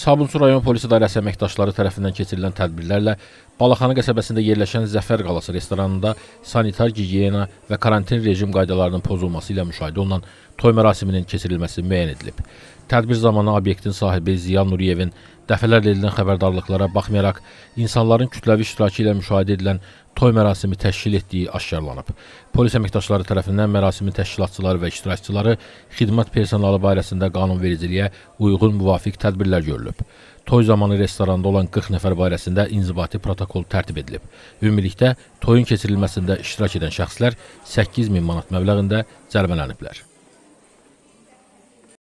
Sabunçu rayon polis idarəsi əməkdaşları tərəfindən keçirilən tədbirlərlə Balaxanı qəsəbəsində yerləşən Zəfər qalası restoranında sanitar gigiyena və karantin rejim qaydalarının pozulması ilə müşahidə olunan toy mərasiminin keçirilməsi müəyyən edilib. Tədbir zamanı obyektin sahibi Ziya Nuriyevin dəfələrlə edilən xəbərdarlıqlara baxmayaraq insanların kütləvi iştirakı ilə müşahidə edilən toy mərasimi təşkil etdiyi aşkarlanıb. Polis əməkdaşları tərəfindən mərasimin təşkilatçıları və iştirakçıları xidmət personalı barəsində qanunvericiliyə uyğun müvafiq tədbirlər görülüb. Toy zamanı restoranda olan 40 nəfər barəsində inzibati protokol tərtib edilib. Ümumilikdə toyun keçirilməsində iştirak edən şəxslər 8000 manat məbləğində cəlbələniblər.